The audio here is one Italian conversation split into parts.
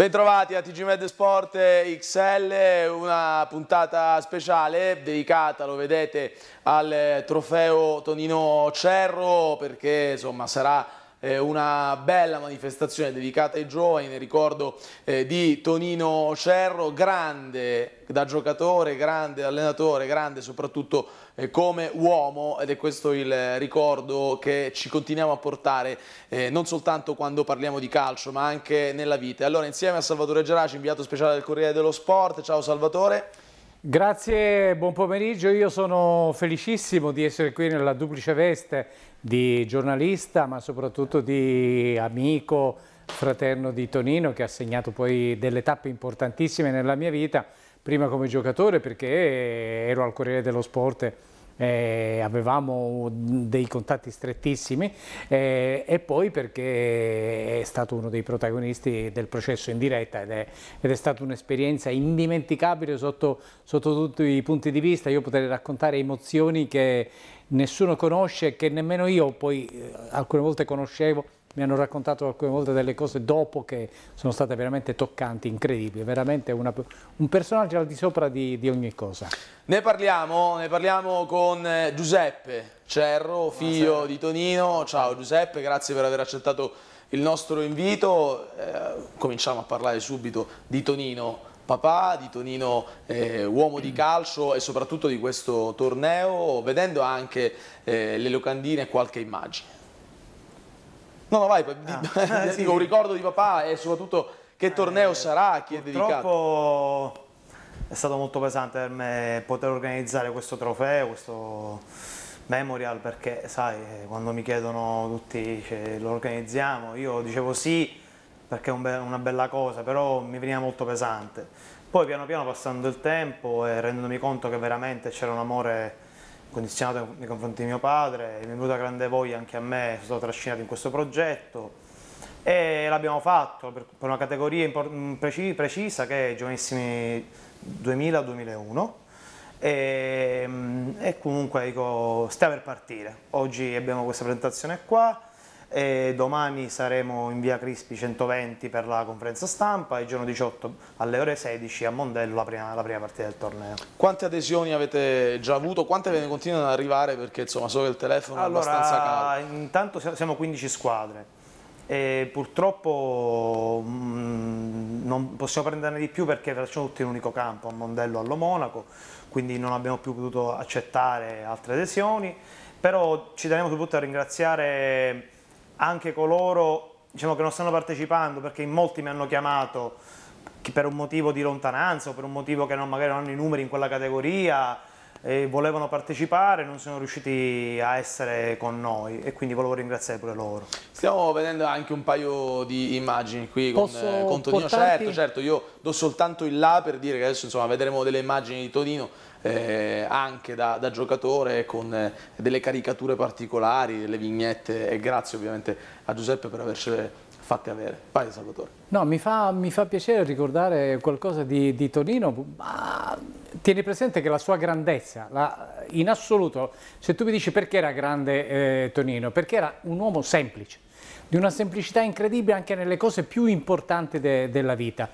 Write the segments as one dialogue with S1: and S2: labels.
S1: Bentrovati a TG Med Sport XL, una puntata speciale dedicata, lo vedete, al trofeo Tonino Cerro perché insomma sarà eh, una bella manifestazione dedicata ai giovani, nel ricordo eh, di Tonino Cerro, grande da giocatore, grande da allenatore, grande soprattutto eh, come uomo ed è questo il ricordo che ci continuiamo a portare non soltanto quando parliamo di calcio ma anche nella vita. Allora insieme a Salvatore Geraci, inviato speciale del Corriere dello Sport, ciao Salvatore.
S2: Grazie, buon pomeriggio. Io sono felicissimo di essere qui nella duplice veste di giornalista, ma soprattutto di amico, fraterno di Tonino, che ha segnato poi delle tappe importantissime nella mia vita, prima come giocatore perché ero al Corriere dello Sport eh, avevamo dei contatti strettissimi eh, e poi perché è stato uno dei protagonisti del processo in diretta ed è, ed è stata un'esperienza indimenticabile sotto, sotto tutti i punti di vista, io potrei raccontare emozioni che nessuno conosce, e che nemmeno io poi eh, alcune volte conoscevo mi hanno raccontato alcune volte delle cose dopo che sono state veramente toccanti, incredibili, veramente una, un personaggio al di sopra di, di ogni cosa.
S1: Ne parliamo, ne parliamo con eh, Giuseppe Cerro, figlio Buonasera. di Tonino. Ciao Giuseppe, grazie per aver accettato il nostro invito. Eh, cominciamo a parlare subito di Tonino papà, di Tonino eh, uomo di calcio e soprattutto di questo torneo, vedendo anche eh, le locandine e qualche immagine. No,
S3: no, vai, ah,
S1: dico, ah, un ricordo di papà e soprattutto che
S3: eh, torneo eh, sarà, chi è dedicato? è stato molto pesante per me poter organizzare questo trofeo, questo memorial, perché sai, quando mi chiedono tutti cioè, lo organizziamo, io dicevo sì perché è un be una bella cosa, però mi veniva molto pesante. Poi piano piano passando il tempo e rendendomi conto che veramente c'era un amore condizionato nei confronti di mio padre, mi è venuta grande voglia anche a me, sono stato trascinato in questo progetto e l'abbiamo fatto per, una categoria mm, precisa che è giovanissimi 2000-2001 e, mm, e, comunque dico, sta per partire. Oggi abbiamo questa presentazione qua, e domani saremo in via Crispi 120 per la conferenza stampa e il giorno 18 alle ore 16 a Mondello la prima, la prima partita del torneo.
S1: Quante adesioni avete già avuto? Quante ve ne continuano ad arrivare? Perché insomma so che il telefono allora, è abbastanza caldo.
S3: Intanto siamo 15 squadre. E purtroppo mh, mm, non possiamo prenderne di più perché facciamo tutti in un unico campo, a Mondello allo Monaco, quindi non abbiamo più potuto accettare altre adesioni, però ci teniamo soprattutto a ringraziare anche coloro diciamo, che non stanno partecipando, perché in molti mi hanno chiamato per un motivo di lontananza o per un motivo che non, magari non hanno i numeri in quella categoria, eh, volevano partecipare, non sono riusciti a essere con noi e quindi volevo ringraziare pure loro.
S1: Stiamo vedendo anche un paio di immagini qui con, eh, con Tonino, portarti? certo, certo, io do soltanto il là per dire che adesso insomma, vedremo delle immagini di Tonino eh, anche da, da, giocatore con eh, delle caricature particolari, le vignette e grazie ovviamente a Giuseppe per avercele fatti avere. Vai Salvatore.
S2: No, mi fa, mi fa piacere ricordare qualcosa di, di Tonino, ma tieni presente che la sua grandezza, la, in assoluto, se tu mi dici perché era grande eh, Tonino, perché era un uomo semplice, di una semplicità incredibile anche nelle cose più importanti de della vita.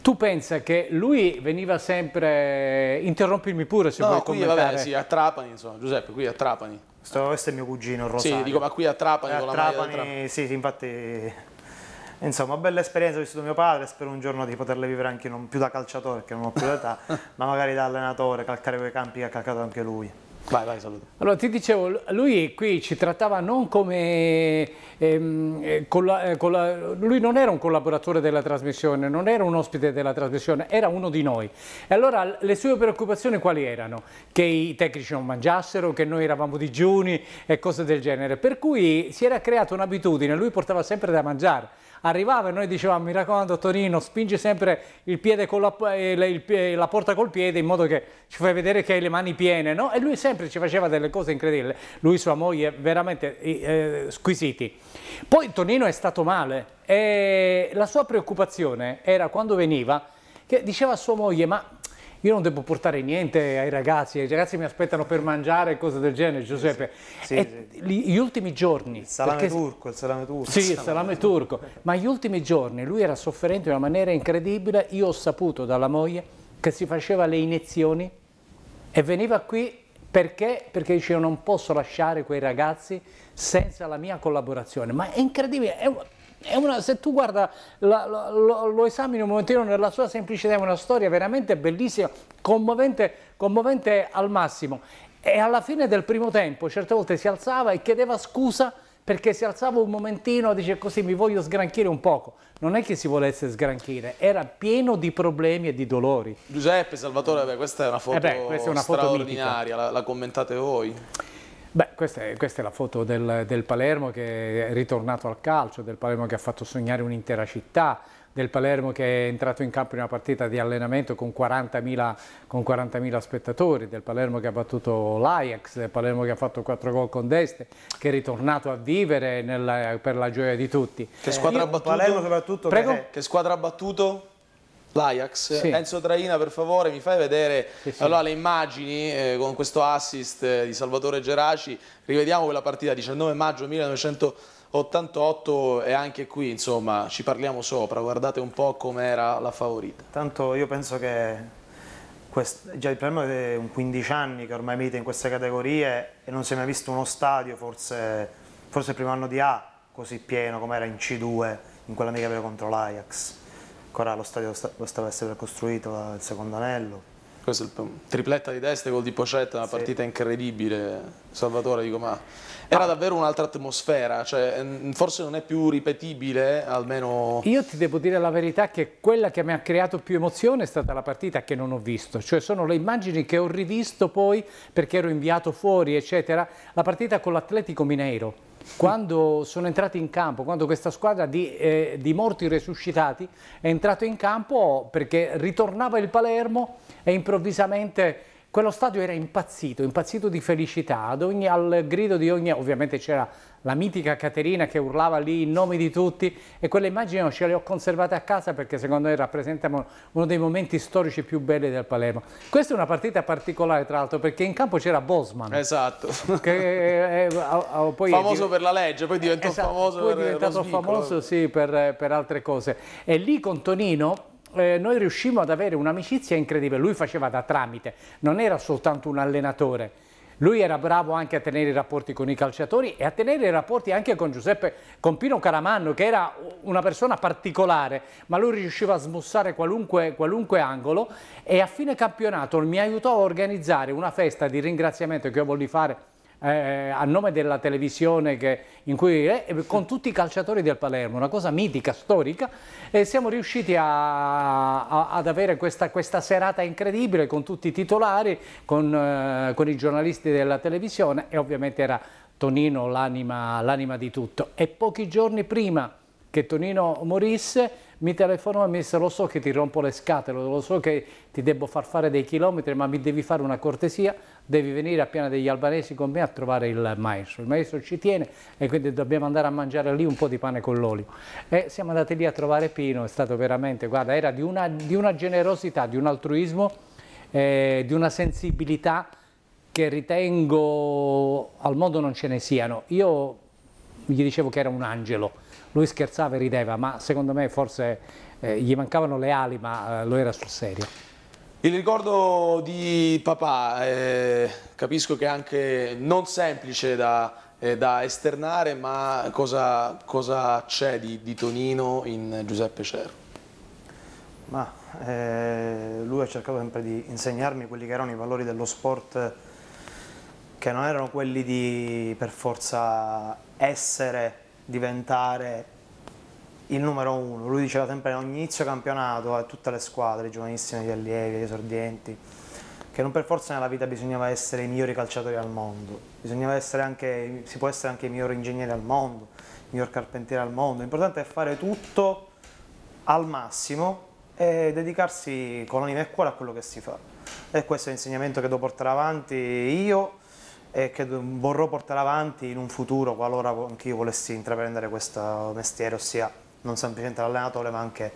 S2: Tu pensa che lui veniva sempre... interrompimi pure se no, vuoi qui, commentare. Vabbè, sì,
S1: a Trapani, insomma, Giuseppe, qui a Trapani.
S3: Sto, questo è mio cugino,
S2: Rosario. Sì, dico,
S1: ma qui a Trapani... A Trapani, Trapani,
S3: sì, infatti Insomma, bella esperienza, ho vissuto mio padre, spero un giorno di poterla vivere anche non più da calciatore, perché non ho più l'età, ma magari da allenatore, calcare quei campi che ha calcato anche lui. Vai, vai, saluto.
S2: Allora, ti dicevo, lui qui ci trattava non come... Ehm, eh, con la, eh, lui non era un collaboratore della trasmissione, non era un ospite della trasmissione, era uno di noi. E allora le sue preoccupazioni quali erano? Che i tecnici non mangiassero, che noi eravamo digiuni e cose del genere. Per cui si era creata un'abitudine, lui portava sempre da mangiare arrivava e noi dicevamo mi raccomando Torino spingi sempre il piede con la, eh, il, la porta col piede in modo che ci fai vedere che hai le mani piene no? e lui sempre ci faceva delle cose incredibili lui e sua moglie veramente eh, squisiti poi Tonino è stato male e la sua preoccupazione era quando veniva che diceva a sua moglie ma io non devo portare niente ai ragazzi, i ragazzi mi aspettano per mangiare cose del genere, Giuseppe. Sì, e sì. Gli, gli ultimi giorni... Il salame perché... turco, il salame turco. Sì, il salame, salame turco. turco. Ma gli ultimi giorni lui era sofferente in una maniera incredibile, io ho saputo dalla moglie che si faceva le iniezioni e veniva qui perché? Perché dicevo non posso lasciare quei ragazzi senza la mia collaborazione. Ma è incredibile, è un una, se tu guarda, la, la, lo, lo, esamini un momentino nella sua semplicità, è una storia veramente bellissima, commovente, commovente al massimo. E alla fine del primo tempo, certe volte si alzava e chiedeva scusa perché si alzava un momentino e dice così mi voglio sgranchire un poco. Non è che si volesse sgranchire, era pieno di problemi e di dolori.
S1: Giuseppe, Salvatore, beh, questa è una foto, eh beh, è una straordinaria, la, la commentate voi?
S2: Beh, questa è, questa è, la foto del, del Palermo che è ritornato al calcio, del Palermo che ha fatto sognare un'intera città, del Palermo che è entrato in campo in una partita di allenamento con 40.000 40 spettatori, del Palermo che ha battuto l'Ajax, del Palermo che ha fatto 4 gol con Deste, che è ritornato a vivere nel, per la gioia di tutti. Che squadra ha eh, battuto? Palermo soprattutto Prego? Che, che squadra ha battuto?
S1: L'Ajax, sì. Enzo Traina per favore mi fai vedere sì, sì. Allora, le immagini eh, con questo assist eh, di Salvatore Geraci, rivediamo quella partita 19 maggio 1988 e anche qui insomma ci parliamo sopra, guardate un po'
S3: com'era la favorita. Tanto io penso che quest... già il problema è un 15 anni che ormai mite in queste categorie e non si è mai visto uno stadio forse, forse il primo anno di A così pieno come era in C2 in quella amica contro l'Ajax ancora lo stadio lo stava essere costruito, eh, il secondo anello. Questo è il tripletta di testa col
S1: di Pocetta, una sì. partita incredibile. Salvatore, dico, ma era ah. davvero un'altra atmosfera,
S2: cioè, forse non è più ripetibile, almeno... Io ti devo dire la verità che quella che mi ha creato più emozione è stata la partita che non ho visto, cioè sono le immagini che ho rivisto poi perché ero inviato fuori, eccetera, la partita con l'Atletico Mineiro quando sono entrati in campo, quando questa squadra di, eh, di morti resuscitati è entrata in campo perché ritornava il Palermo e improvvisamente quello stadio era impazzito, impazzito di felicità, ad ogni, al grido di ogni... Ovviamente c'era la mitica Caterina che urlava lì in nome di tutti e quelle immagini ce le ho conservate a casa perché secondo me rappresentano uno dei momenti storici più belli del Palermo. Questa è una partita particolare tra l'altro perché in campo c'era Bosman. Esatto. Che eh, eh, è, è, è, famoso per la legge, poi diventò esatto, famoso poi per diventato famoso sì, per, eh, per altre cose. E lì con Tonino eh, noi riuscimmo ad avere un'amicizia incredibile, lui faceva da tramite, non era soltanto un allenatore, lui era bravo anche a tenere i rapporti con i calciatori e a tenere i rapporti anche con Giuseppe, con Pino Caramanno che era una persona particolare, ma lui riusciva a smussare qualunque, qualunque angolo e a fine campionato mi aiutò a organizzare una festa di ringraziamento che io volli fare eh, eh, a nome della televisione che, in cui, eh, con tutti i calciatori del Palermo, una cosa mitica, storica, e siamo riusciti a, a, ad avere questa, questa, serata incredibile con tutti i titolari, con, eh, con i giornalisti della televisione e ovviamente era Tonino l'anima di tutto. E pochi giorni prima che Tonino morisse mi telefonò e mi disse lo so che ti rompo le scatole, lo so che ti devo far fare dei chilometri ma mi devi fare una cortesia, devi venire a Piana degli Albanesi con me a trovare il maestro, il maestro ci tiene e quindi dobbiamo andare a mangiare lì un po' di pane con l'olio e siamo andati lì a trovare Pino, è stato veramente, guarda, era di una, di una generosità, di un altruismo, eh, di una sensibilità che ritengo al mondo non ce ne siano. Io gli dicevo che era un angelo, lui scherzava e rideva, ma secondo me forse eh, gli mancavano le ali, ma eh, lo era sul serio.
S1: Il ricordo di papà, eh, capisco che è anche non semplice da, eh, da esternare, ma cosa, c'è di, di, Tonino in Giuseppe Cerro?
S3: Ma, eh, lui ha cercato sempre di insegnarmi quelli che erano i valori dello sport eh, che non erano quelli di per forza essere diventare il numero uno. Lui diceva sempre ogni inizio campionato a tutte le squadre, i giovanissimi, gli allievi, gli esordienti, che non per forza nella vita bisognava essere i migliori calciatori al mondo, bisognava essere anche, si può essere anche i migliori ingegneri al mondo, il miglior carpentiere al mondo, l'importante è fare tutto al massimo e dedicarsi con anima e cuore a quello che si fa. E questo è l'insegnamento che devo portare avanti io e che vorrò portare avanti in un futuro qualora anch'io volessi intraprendere questo mestiere, ossia non semplicemente l'allenatore ma anche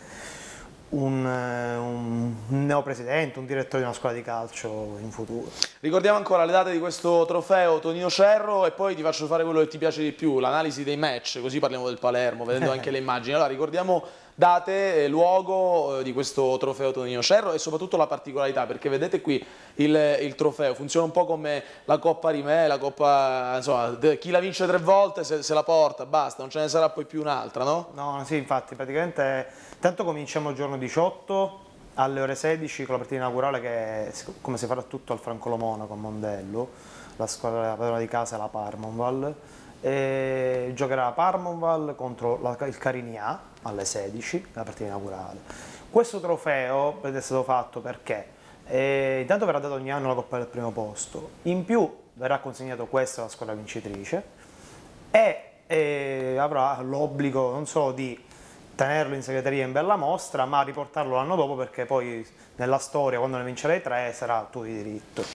S3: un, un neopresidente, un direttore di una scuola di calcio in futuro.
S1: Ricordiamo ancora le date di questo trofeo Tonino Cerro e poi ti faccio fare quello che ti piace di più, l'analisi dei match, così parliamo del Palermo, vedendo anche le immagini. Allora ricordiamo date eh, luogo eh, di questo trofeo Tonino Cerro e soprattutto la particolarità perché vedete qui il, il trofeo funziona un po' come la Coppa Rimè, la Coppa, insomma, chi la vince tre volte se, se la porta,
S3: basta, non ce ne sarà poi più un'altra, no? No, sì, infatti, praticamente tanto cominciamo il giorno 18 alle ore 16 con la partita inaugurale che è come si farà tutto al Francolo Monaco a Mondello, la squadra della padrona di casa è la Parmonval, e giocherà Parmonval contro la, il Carinia alle 16, la partita inaugurale. Questo trofeo è stato fatto perché eh, intanto verrà dato ogni anno la Coppa del primo posto, in più verrà consegnato questo alla squadra vincitrice e eh, avrà l'obbligo non solo di tenerlo in segreteria in bella mostra, ma riportarlo l'anno dopo perché poi nella storia quando ne vincerai tre sarà tuo di diritto.